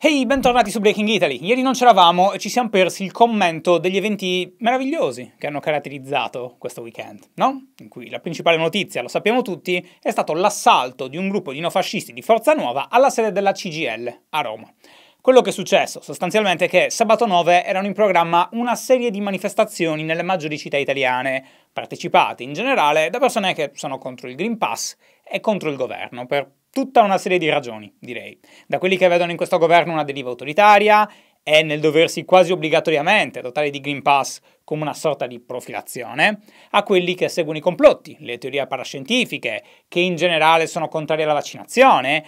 Ehi, hey, bentornati su Breaking Italy. Ieri non c'eravamo e ci siamo persi il commento degli eventi meravigliosi che hanno caratterizzato questo weekend, no? In cui la principale notizia, lo sappiamo tutti, è stato l'assalto di un gruppo di neofascisti di Forza Nuova alla sede della CGL a Roma. Quello che è successo sostanzialmente è che sabato 9 erano in programma una serie di manifestazioni nelle maggiori città italiane, partecipate in generale da persone che sono contro il Green Pass e contro il governo per tutta una serie di ragioni, direi. Da quelli che vedono in questo governo una deriva autoritaria e nel doversi quasi obbligatoriamente dotare di Green Pass come una sorta di profilazione, a quelli che seguono i complotti, le teorie parascientifiche, che in generale sono contrarie alla vaccinazione,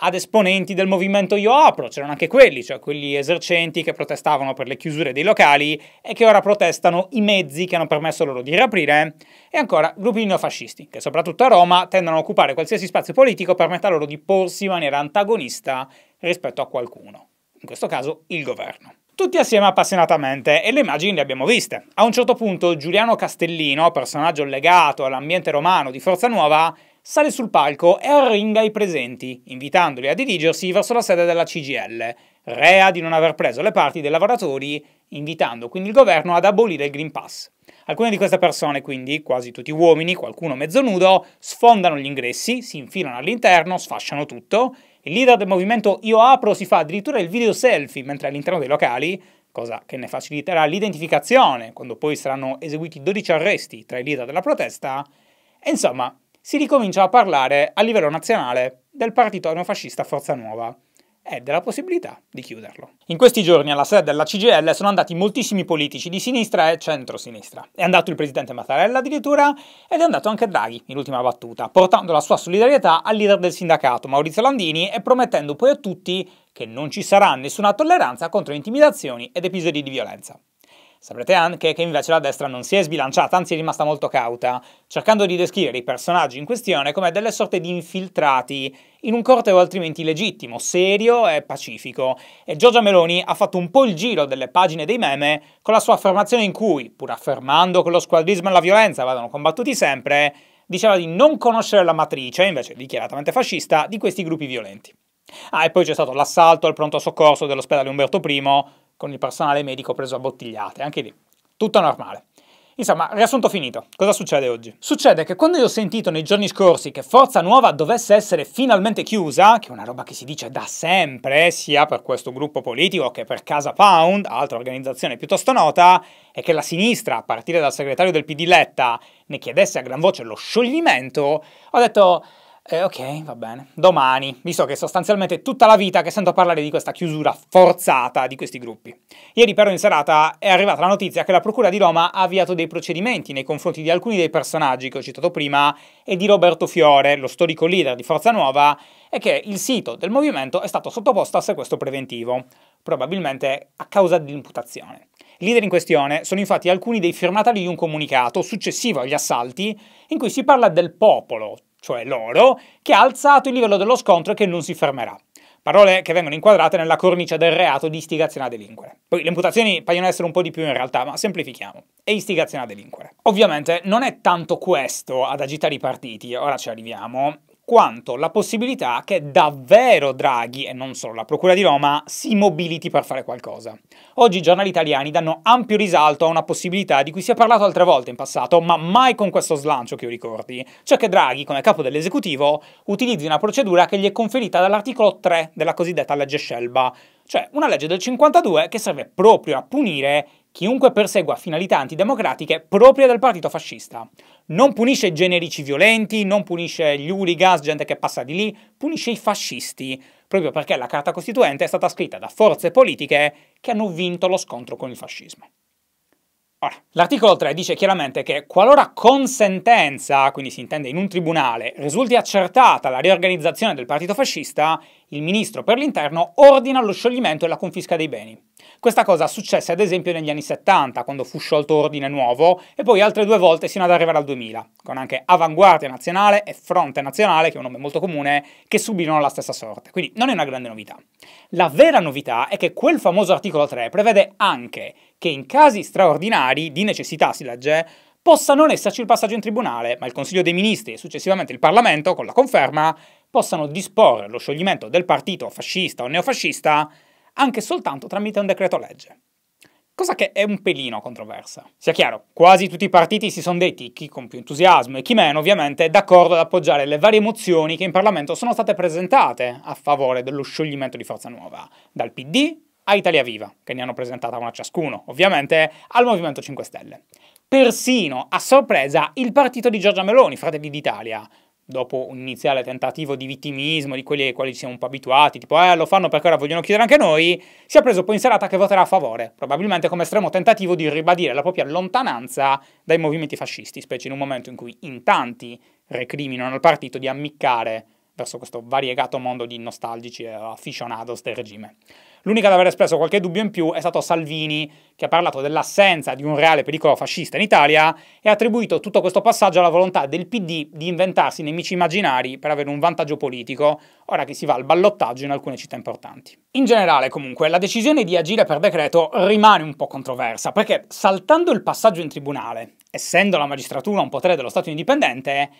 ad esponenti del movimento Io Apro, c'erano anche quelli, cioè quelli esercenti che protestavano per le chiusure dei locali e che ora protestano i mezzi che hanno permesso loro di riaprire, e ancora gruppi neofascisti, che soprattutto a Roma tendono a occupare qualsiasi spazio politico permetta loro di porsi in maniera antagonista rispetto a qualcuno, in questo caso il governo tutti assieme appassionatamente e le immagini le abbiamo viste. A un certo punto Giuliano Castellino, personaggio legato all'ambiente romano di Forza Nuova, sale sul palco e arringa i presenti, invitandoli a dirigersi verso la sede della CGL, rea di non aver preso le parti dei lavoratori, invitando quindi il governo ad abolire il Green Pass. Alcune di queste persone, quindi, quasi tutti uomini, qualcuno mezzo nudo, sfondano gli ingressi, si infilano all'interno, sfasciano tutto. Il leader del movimento Io Apro si fa addirittura il video selfie mentre all'interno dei locali, cosa che ne faciliterà l'identificazione quando poi saranno eseguiti 12 arresti tra i leader della protesta. E insomma, si ricomincia a parlare a livello nazionale del partito neofascista Forza Nuova e della possibilità di chiuderlo. In questi giorni alla sede della CGL sono andati moltissimi politici di sinistra e centrosinistra. È andato il presidente Mattarella addirittura ed è andato anche Draghi in ultima battuta, portando la sua solidarietà al leader del sindacato Maurizio Landini e promettendo poi a tutti che non ci sarà nessuna tolleranza contro intimidazioni ed episodi di violenza. Saprete anche che invece la destra non si è sbilanciata, anzi è rimasta molto cauta, cercando di descrivere i personaggi in questione come delle sorte di infiltrati in un corteo altrimenti legittimo, serio e pacifico. E Giorgia Meloni ha fatto un po' il giro delle pagine dei meme con la sua affermazione in cui, pur affermando che lo squadrismo e la violenza vadano combattuti sempre, diceva di non conoscere la matrice, invece dichiaratamente fascista, di questi gruppi violenti. Ah, e poi c'è stato l'assalto al pronto soccorso dell'ospedale Umberto I, con il personale medico preso a bottigliate, anche lì. Tutto normale. Insomma, riassunto finito. Cosa succede oggi? Succede che quando io ho sentito nei giorni scorsi che Forza Nuova dovesse essere finalmente chiusa, che è una roba che si dice da sempre, sia per questo gruppo politico che per Casa Pound, altra organizzazione piuttosto nota, e che la sinistra, a partire dal segretario del PD Letta, ne chiedesse a gran voce lo scioglimento, ho detto eh, ok, va bene. Domani, visto che è sostanzialmente tutta la vita che sento parlare di questa chiusura forzata di questi gruppi. Ieri però in serata è arrivata la notizia che la Procura di Roma ha avviato dei procedimenti nei confronti di alcuni dei personaggi che ho citato prima e di Roberto Fiore, lo storico leader di Forza Nuova, e che il sito del movimento è stato sottoposto a sequestro preventivo, probabilmente a causa dell'imputazione. I leader in questione sono infatti alcuni dei firmatari di un comunicato successivo agli assalti in cui si parla del popolo, cioè l'oro, che ha alzato il livello dello scontro e che non si fermerà. Parole che vengono inquadrate nella cornice del reato di istigazione a delinquere. Poi le imputazioni paiono essere un po' di più in realtà, ma semplifichiamo. E istigazione a delinquere. Ovviamente non è tanto questo ad agitare i partiti, ora ci arriviamo, quanto la possibilità che davvero Draghi, e non solo la Procura di Roma, si mobiliti per fare qualcosa. Oggi i giornali italiani danno ampio risalto a una possibilità di cui si è parlato altre volte in passato, ma mai con questo slancio che io ricordi, cioè che Draghi, come capo dell'esecutivo, utilizzi una procedura che gli è conferita dall'articolo 3 della cosiddetta legge Scelba, cioè una legge del 52 che serve proprio a punire Chiunque persegua finalità antidemocratiche proprie del partito fascista. Non punisce generici violenti, non punisce gli urigas, gente che passa di lì, punisce i fascisti, proprio perché la Carta Costituente è stata scritta da forze politiche che hanno vinto lo scontro con il fascismo. Ora, l'articolo 3 dice chiaramente che qualora con sentenza, quindi si intende in un tribunale, risulti accertata la riorganizzazione del partito fascista, il ministro per l'interno ordina lo scioglimento e la confisca dei beni. Questa cosa successe ad esempio negli anni 70, quando fu sciolto Ordine Nuovo, e poi altre due volte sino ad arrivare al 2000, con anche Avanguardia Nazionale e Fronte Nazionale, che è un nome molto comune, che subirono la stessa sorte. Quindi non è una grande novità. La vera novità è che quel famoso articolo 3 prevede anche che in casi straordinari, di necessità si legge, possa non esserci il passaggio in tribunale, ma il Consiglio dei Ministri e successivamente il Parlamento, con la conferma, possano disporre lo scioglimento del partito fascista o neofascista anche soltanto tramite un decreto legge. Cosa che è un pelino controversa. Sia chiaro, quasi tutti i partiti si sono detti, chi con più entusiasmo e chi meno ovviamente, d'accordo ad appoggiare le varie mozioni che in Parlamento sono state presentate a favore dello scioglimento di Forza Nuova, dal PD a Italia Viva, che ne hanno presentata una ciascuno, ovviamente, al Movimento 5 Stelle. Persino, a sorpresa, il partito di Giorgia Meloni, Fratelli d'Italia, dopo un iniziale tentativo di vittimismo di quelli ai quali ci siamo un po' abituati, tipo eh lo fanno perché ora vogliono chiudere anche noi, si è preso poi in serata che voterà a favore, probabilmente come estremo tentativo di ribadire la propria lontananza dai movimenti fascisti, specie in un momento in cui in tanti recriminano al partito di ammiccare verso questo variegato mondo di nostalgici e aficionados del regime. L'unica ad aver espresso qualche dubbio in più è stato Salvini, che ha parlato dell'assenza di un reale pericolo fascista in Italia e ha attribuito tutto questo passaggio alla volontà del PD di inventarsi nemici immaginari per avere un vantaggio politico, ora che si va al ballottaggio in alcune città importanti. In generale, comunque, la decisione di agire per decreto rimane un po' controversa, perché saltando il passaggio in tribunale, essendo la magistratura un potere dello Stato indipendente,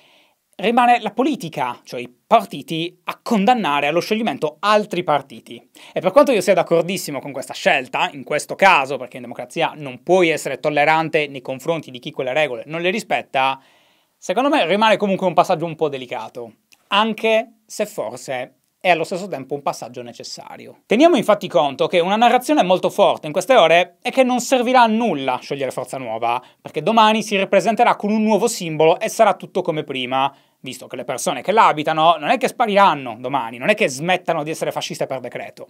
rimane la politica, cioè i partiti, a condannare allo scioglimento altri partiti. E per quanto io sia d'accordissimo con questa scelta, in questo caso, perché in democrazia non puoi essere tollerante nei confronti di chi quelle regole non le rispetta, secondo me rimane comunque un passaggio un po' delicato, anche se forse è allo stesso tempo un passaggio necessario. Teniamo infatti conto che una narrazione molto forte in queste ore è che non servirà a nulla sciogliere Forza Nuova, perché domani si ripresenterà con un nuovo simbolo e sarà tutto come prima, visto che le persone che l'abitano non è che spariranno domani, non è che smettano di essere fasciste per decreto.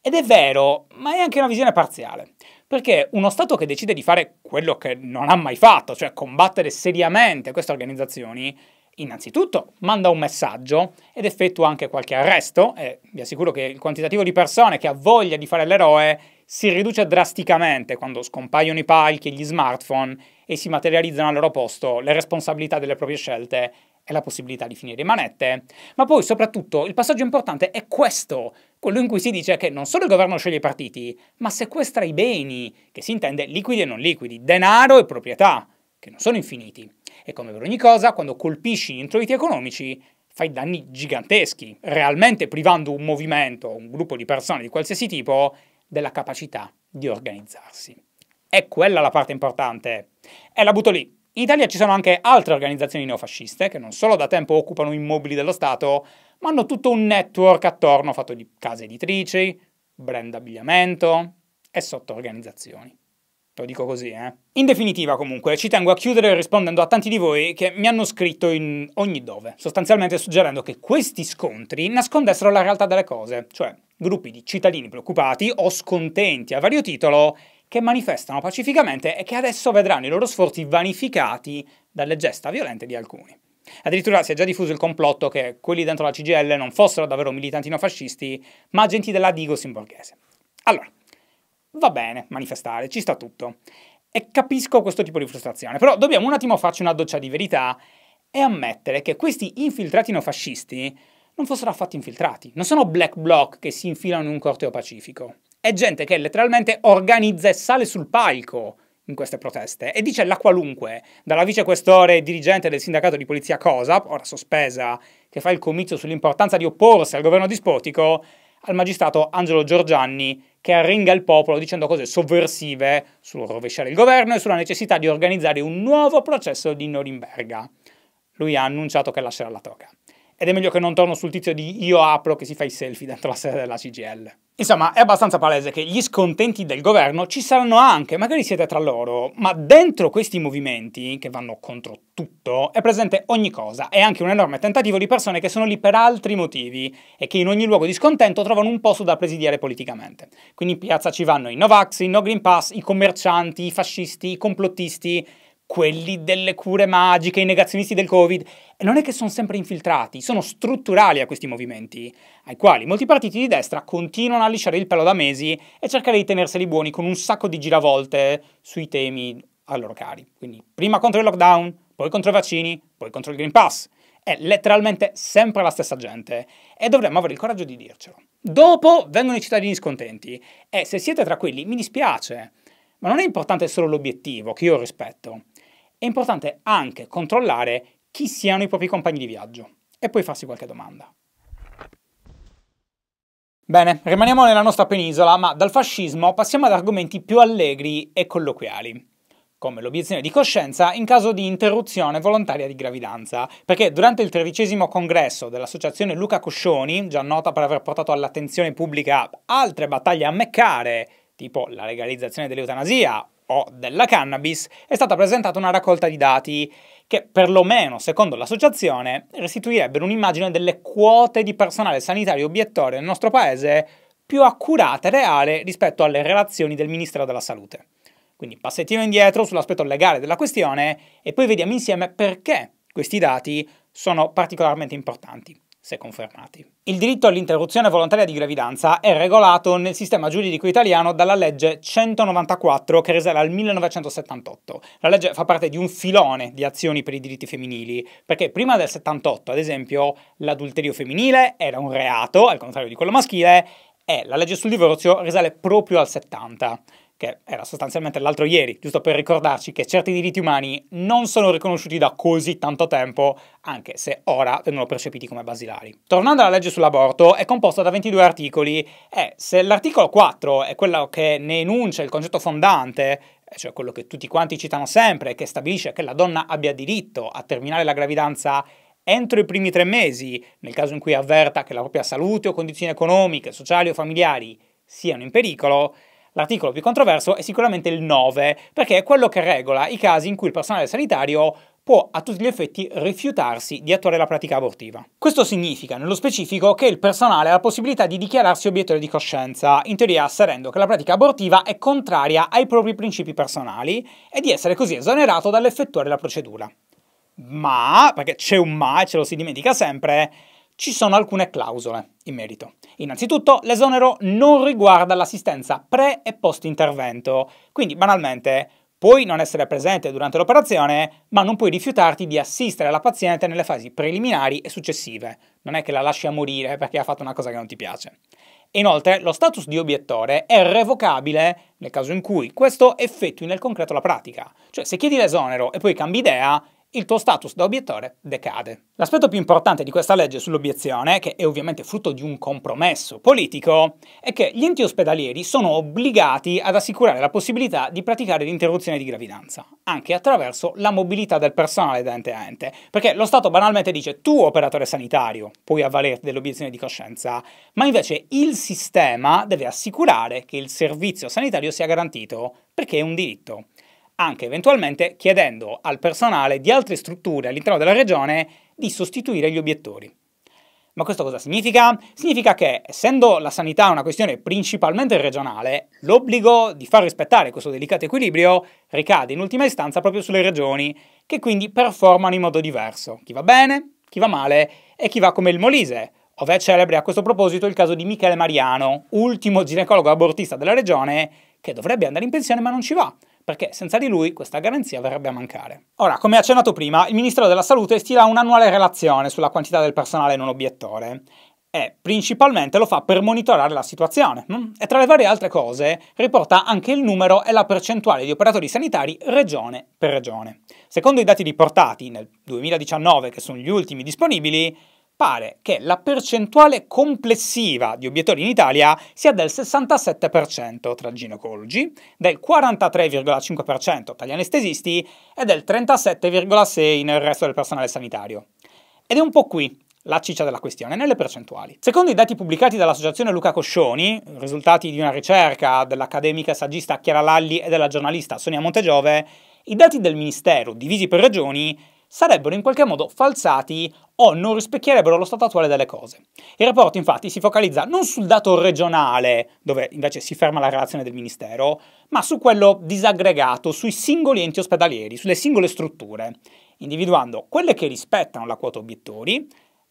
Ed è vero, ma è anche una visione parziale, perché uno Stato che decide di fare quello che non ha mai fatto, cioè combattere seriamente queste organizzazioni, innanzitutto manda un messaggio ed effettua anche qualche arresto e vi assicuro che il quantitativo di persone che ha voglia di fare l'eroe si riduce drasticamente quando scompaiono i palchi e gli smartphone e si materializzano al loro posto le responsabilità delle proprie scelte e la possibilità di finire in manette. Ma poi soprattutto il passaggio importante è questo, quello in cui si dice che non solo il governo sceglie i partiti, ma sequestra i beni, che si intende liquidi e non liquidi, denaro e proprietà, che non sono infiniti. E come per ogni cosa, quando colpisci gli introiti economici, fai danni giganteschi, realmente privando un movimento, o un gruppo di persone di qualsiasi tipo, della capacità di organizzarsi. È quella la parte importante. E la butto lì. In Italia ci sono anche altre organizzazioni neofasciste che non solo da tempo occupano immobili dello Stato, ma hanno tutto un network attorno fatto di case editrici, brand abbigliamento e sottoorganizzazioni. Lo dico così, eh. In definitiva, comunque, ci tengo a chiudere rispondendo a tanti di voi che mi hanno scritto in ogni dove, sostanzialmente suggerendo che questi scontri nascondessero la realtà delle cose, cioè gruppi di cittadini preoccupati o scontenti a vario titolo che manifestano pacificamente e che adesso vedranno i loro sforzi vanificati dalle gesta violente di alcuni. Addirittura si è già diffuso il complotto che quelli dentro la CGL non fossero davvero militanti neofascisti, ma agenti della Digos in borghese. Allora, va bene manifestare, ci sta tutto. E capisco questo tipo di frustrazione, però dobbiamo un attimo farci una doccia di verità e ammettere che questi infiltrati neofascisti non fossero affatto infiltrati, non sono black bloc che si infilano in un corteo pacifico è gente che letteralmente organizza e sale sul palco in queste proteste e dice la qualunque, dalla vicequestore e dirigente del sindacato di polizia COSAP, ora sospesa, che fa il comizio sull'importanza di opporsi al governo dispotico, al magistrato Angelo Giorgianni che arringa il popolo dicendo cose sovversive sul rovesciare il governo e sulla necessità di organizzare un nuovo processo di Norimberga. Lui ha annunciato che lascerà la toga ed è meglio che non torno sul tizio di io apro che si fa i selfie dentro la sede della CGL. Insomma, è abbastanza palese che gli scontenti del governo ci saranno anche, magari siete tra loro, ma dentro questi movimenti, che vanno contro tutto, è presente ogni cosa e anche un enorme tentativo di persone che sono lì per altri motivi e che in ogni luogo di scontento trovano un posto da presidiare politicamente. Quindi in piazza ci vanno i Novax, i No Green Pass, i commercianti, i fascisti, i complottisti quelli delle cure magiche, i negazionisti del Covid, e non è che sono sempre infiltrati, sono strutturali a questi movimenti, ai quali molti partiti di destra continuano a lisciare il pelo da mesi e cercare di tenerseli buoni con un sacco di giravolte sui temi a loro cari. Quindi prima contro il lockdown, poi contro i vaccini, poi contro il Green Pass. È letteralmente sempre la stessa gente e dovremmo avere il coraggio di dircelo. Dopo vengono i cittadini scontenti e se siete tra quelli mi dispiace, ma non è importante solo l'obiettivo che io rispetto è importante anche controllare chi siano i propri compagni di viaggio e poi farsi qualche domanda. Bene, rimaniamo nella nostra penisola, ma dal fascismo passiamo ad argomenti più allegri e colloquiali, come l'obiezione di coscienza in caso di interruzione volontaria di gravidanza, perché durante il tredicesimo congresso dell'associazione Luca Coscioni, già nota per aver portato all'attenzione pubblica altre battaglie a meccare tipo la legalizzazione dell'eutanasia o della cannabis, è stata presentata una raccolta di dati che, perlomeno secondo l'associazione, restituirebbero un'immagine delle quote di personale sanitario obiettorio nel nostro paese più accurata e reale rispetto alle relazioni del Ministero della Salute. Quindi passettino indietro sull'aspetto legale della questione e poi vediamo insieme perché questi dati sono particolarmente importanti se confermati. Il diritto all'interruzione volontaria di gravidanza è regolato nel sistema giuridico italiano dalla legge 194 che risale al 1978. La legge fa parte di un filone di azioni per i diritti femminili, perché prima del 78, ad esempio, l'adulterio femminile era un reato, al contrario di quello maschile, e la legge sul divorzio risale proprio al 70 che era sostanzialmente l'altro ieri, giusto per ricordarci che certi diritti umani non sono riconosciuti da così tanto tempo, anche se ora vengono percepiti come basilari. Tornando alla legge sull'aborto, è composta da 22 articoli e se l'articolo 4 è quello che ne enuncia il concetto fondante, cioè quello che tutti quanti citano sempre, che stabilisce che la donna abbia diritto a terminare la gravidanza entro i primi tre mesi, nel caso in cui avverta che la propria salute o condizioni economiche, sociali o familiari siano in pericolo, L'articolo più controverso è sicuramente il 9, perché è quello che regola i casi in cui il personale sanitario può a tutti gli effetti rifiutarsi di attuare la pratica abortiva. Questo significa, nello specifico, che il personale ha la possibilità di dichiararsi obiettore di coscienza, in teoria asserendo che la pratica abortiva è contraria ai propri principi personali e di essere così esonerato dall'effettuare la procedura. Ma, perché c'è un ma e ce lo si dimentica sempre, ci sono alcune clausole in merito. Innanzitutto l'esonero non riguarda l'assistenza pre e post intervento, quindi banalmente Puoi non essere presente durante l'operazione, ma non puoi rifiutarti di assistere la paziente nelle fasi preliminari e successive. Non è che la lasci a morire perché ha fatto una cosa che non ti piace. inoltre, lo status di obiettore è revocabile nel caso in cui questo effettui nel concreto la pratica. Cioè, se chiedi l'esonero e poi cambi idea, il tuo status da obiettore decade. L'aspetto più importante di questa legge sull'obiezione, che è ovviamente frutto di un compromesso politico, è che gli enti ospedalieri sono obbligati ad assicurare la possibilità di praticare l'interruzione di gravidanza, anche attraverso la mobilità del personale da ente a ente, perché lo Stato banalmente dice tu operatore sanitario puoi avvalerti dell'obiezione di coscienza, ma invece il sistema deve assicurare che il servizio sanitario sia garantito, perché è un diritto anche eventualmente chiedendo al personale di altre strutture all'interno della regione di sostituire gli obiettori. Ma questo cosa significa? Significa che, essendo la sanità una questione principalmente regionale, l'obbligo di far rispettare questo delicato equilibrio ricade in ultima istanza proprio sulle regioni, che quindi performano in modo diverso. Chi va bene, chi va male e chi va come il Molise. Ove celebre a questo proposito il caso di Michele Mariano, ultimo ginecologo abortista della regione, che dovrebbe andare in pensione ma non ci va, perché senza di lui questa garanzia verrebbe a mancare. Ora, come accennato prima, il Ministero della Salute stila un'annuale relazione sulla quantità del personale non obiettore e principalmente lo fa per monitorare la situazione mm? e tra le varie altre cose riporta anche il numero e la percentuale di operatori sanitari regione per regione. Secondo i dati riportati nel 2019, che sono gli ultimi disponibili, pare che la percentuale complessiva di obiettori in Italia sia del 67% tra ginecologi, del 43,5% tra gli anestesisti e del 37,6% nel resto del personale sanitario. Ed è un po' qui la ciccia della questione, nelle percentuali. Secondo i dati pubblicati dall'associazione Luca Coscioni, risultati di una ricerca dell'accademica saggista Chiara Lalli e della giornalista Sonia Montegiove, i dati del Ministero, divisi per regioni, sarebbero in qualche modo falsati o non rispecchierebbero lo stato attuale delle cose. Il rapporto infatti si focalizza non sul dato regionale, dove invece si ferma la relazione del Ministero, ma su quello disaggregato, sui singoli enti ospedalieri, sulle singole strutture, individuando quelle che rispettano la quota obiettori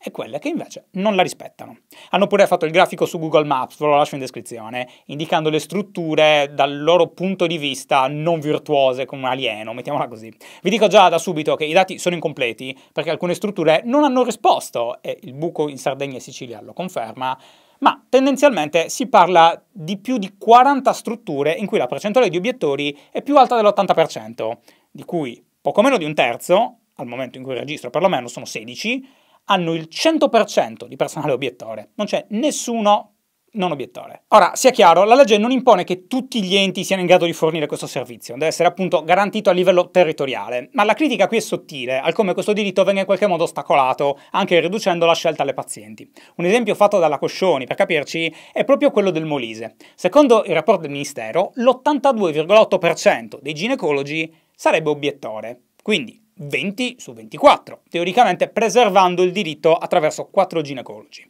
e quelle che invece non la rispettano. Hanno pure fatto il grafico su Google Maps, ve lo lascio in descrizione, indicando le strutture dal loro punto di vista non virtuose come un alieno, mettiamola così. Vi dico già da subito che i dati sono incompleti perché alcune strutture non hanno risposto e il buco in Sardegna e Sicilia lo conferma ma tendenzialmente si parla di più di 40 strutture in cui la percentuale di obiettori è più alta dell'80%, di cui poco meno di un terzo, al momento in cui registro perlomeno sono 16, hanno il 100% di personale obiettore, non c'è nessuno non obiettore. Ora, sia chiaro, la legge non impone che tutti gli enti siano in grado di fornire questo servizio, deve essere appunto garantito a livello territoriale, ma la critica qui è sottile, al come questo diritto venga in qualche modo ostacolato, anche riducendo la scelta alle pazienti. Un esempio fatto dalla Coscioni, per capirci, è proprio quello del Molise. Secondo il rapporto del Ministero, l'82,8% dei ginecologi sarebbe obiettore, quindi 20 su 24, teoricamente preservando il diritto attraverso quattro ginecologi.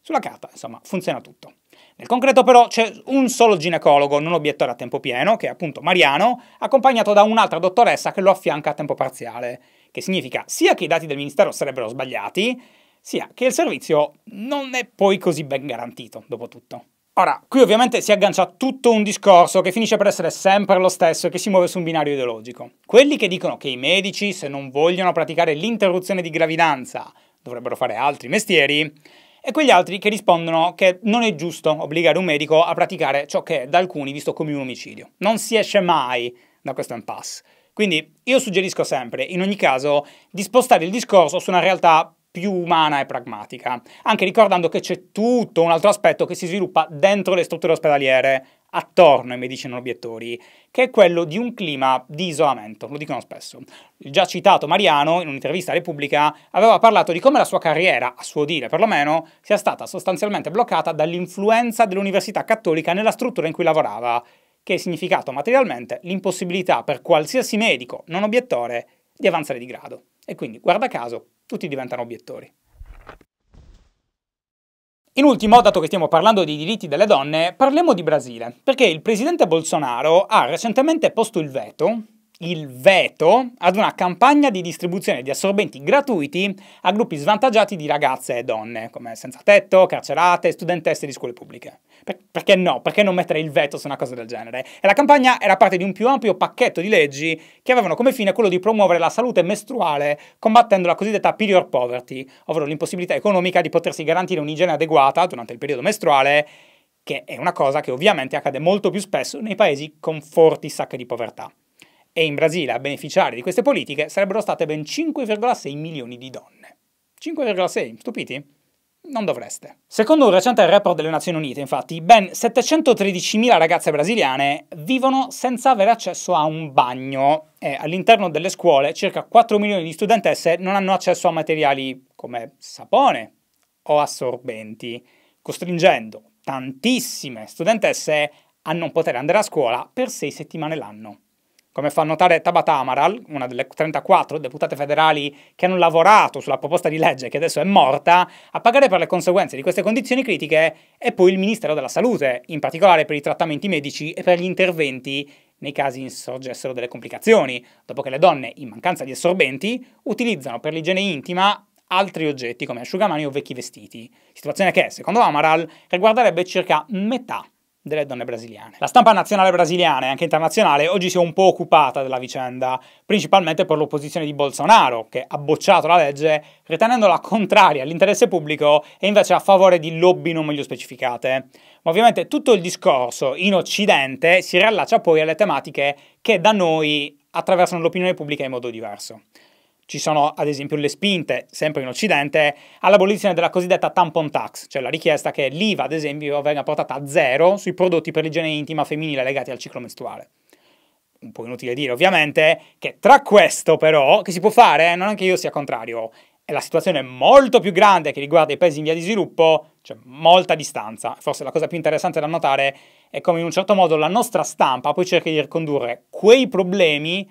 Sulla carta, insomma, funziona tutto. Nel concreto però c'è un solo ginecologo non obiettore a tempo pieno, che è appunto Mariano, accompagnato da un'altra dottoressa che lo affianca a tempo parziale, che significa sia che i dati del Ministero sarebbero sbagliati, sia che il servizio non è poi così ben garantito, dopo tutto. Ora, qui ovviamente si aggancia tutto un discorso che finisce per essere sempre lo stesso e che si muove su un binario ideologico. Quelli che dicono che i medici, se non vogliono praticare l'interruzione di gravidanza, dovrebbero fare altri mestieri, e quegli altri che rispondono che non è giusto obbligare un medico a praticare ciò che è da alcuni visto come un omicidio. Non si esce mai da questo impasse. Quindi io suggerisco sempre, in ogni caso, di spostare il discorso su una realtà più umana e pragmatica, anche ricordando che c'è tutto un altro aspetto che si sviluppa dentro le strutture ospedaliere, attorno ai medici non obiettori, che è quello di un clima di isolamento, lo dicono spesso. Il già citato Mariano, in un'intervista a Repubblica, aveva parlato di come la sua carriera, a suo dire perlomeno, sia stata sostanzialmente bloccata dall'influenza dell'Università Cattolica nella struttura in cui lavorava, che è significato materialmente l'impossibilità per qualsiasi medico non obiettore di avanzare di grado. E quindi, guarda caso, tutti diventano obiettori. In ultimo, dato che stiamo parlando di diritti delle donne, parliamo di Brasile, perché il presidente Bolsonaro ha recentemente posto il veto, il veto ad una campagna di distribuzione di assorbenti gratuiti a gruppi svantaggiati di ragazze e donne, come senza tetto, carcerate, studentesse di scuole pubbliche. Per- perché no? Perché non mettere il veto su una cosa del genere? E la campagna era parte di un più ampio pacchetto di leggi che avevano come fine quello di promuovere la salute mestruale combattendo la cosiddetta period poverty, ovvero l'impossibilità economica di potersi garantire un'igiene adeguata durante il periodo mestruale che è una cosa che ovviamente accade molto più spesso nei paesi con forti sacche di povertà. E in Brasile a beneficiare di queste politiche sarebbero state ben 5,6 milioni di donne. 5,6, stupiti? non dovreste. Secondo un recente report delle Nazioni Unite, infatti, ben 713.000 ragazze brasiliane vivono senza avere accesso a un bagno e all'interno delle scuole circa 4 milioni di studentesse non hanno accesso a materiali come sapone o assorbenti, costringendo tantissime studentesse a non poter andare a scuola per 6 settimane l'anno. Come fa notare Tabata Amaral, una delle 34 deputate federali che hanno lavorato sulla proposta di legge che adesso è morta, a pagare per le conseguenze di queste condizioni critiche è poi il Ministero della Salute, in particolare per i trattamenti medici e per gli interventi nei casi insorgessero delle complicazioni, dopo che le donne, in mancanza di assorbenti, utilizzano per l'igiene intima altri oggetti come asciugamani o vecchi vestiti, situazione che, secondo Amaral, riguarderebbe circa metà delle donne brasiliane. La stampa nazionale brasiliana e anche internazionale oggi si è un po' occupata della vicenda, principalmente per l'opposizione di Bolsonaro, che ha bocciato la legge ritenendola contraria all'interesse pubblico e invece a favore di lobby non meglio specificate. Ma ovviamente tutto il discorso in Occidente si riallaccia poi alle tematiche che da noi attraversano l'opinione pubblica in modo diverso. Ci sono ad esempio le spinte, sempre in Occidente, all'abolizione della cosiddetta tampon tax, cioè la richiesta che l'IVA, ad esempio, venga portata a zero sui prodotti per l'igiene intima femminile legati al ciclo mestruale un po' inutile dire ovviamente, che tra questo però, che si può fare, eh, non è che io sia contrario, è la situazione molto più grande che riguarda i paesi in via di sviluppo, c'è cioè molta distanza. Forse la cosa più interessante da notare è come in un certo modo la nostra stampa poi cerca di ricondurre quei problemi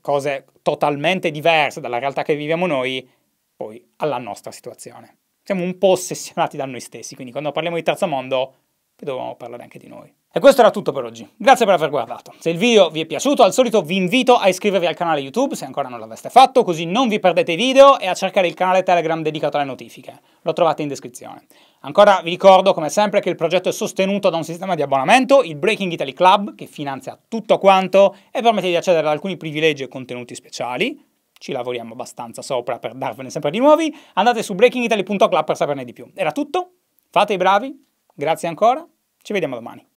cose totalmente diverse dalla realtà che viviamo noi, poi alla nostra situazione. Siamo un po' ossessionati da noi stessi, quindi quando parliamo di terzo mondo che dovevamo parlare anche di noi. E questo era tutto per oggi. Grazie per aver guardato. Se il video vi è piaciuto, al solito vi invito a iscrivervi al canale YouTube se ancora non l'aveste fatto, così non vi perdete i video e a cercare il canale Telegram dedicato alle notifiche. Lo trovate in descrizione. Ancora vi ricordo, come sempre, che il progetto è sostenuto da un sistema di abbonamento, il Breaking Italy Club, che finanzia tutto quanto e permette di accedere ad alcuni privilegi e contenuti speciali. Ci lavoriamo abbastanza sopra per darvene sempre di nuovi. Andate su breakingitaly.club per saperne di più. Era tutto. Fate i bravi, Grazie ancora, ci vediamo domani.